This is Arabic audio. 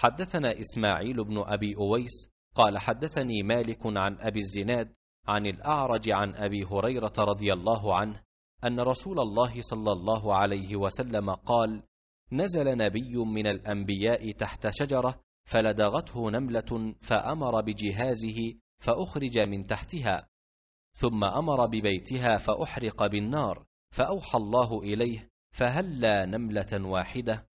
حدثنا إسماعيل بن أبي أويس قال حدثني مالك عن أبي الزناد عن الأعرج عن أبي هريرة رضي الله عنه أن رسول الله صلى الله عليه وسلم قال نزل نبي من الأنبياء تحت شجرة فلدغته نملة فأمر بجهازه فأخرج من تحتها ثم أمر ببيتها فأحرق بالنار فأوحى الله إليه فهلا نملة واحدة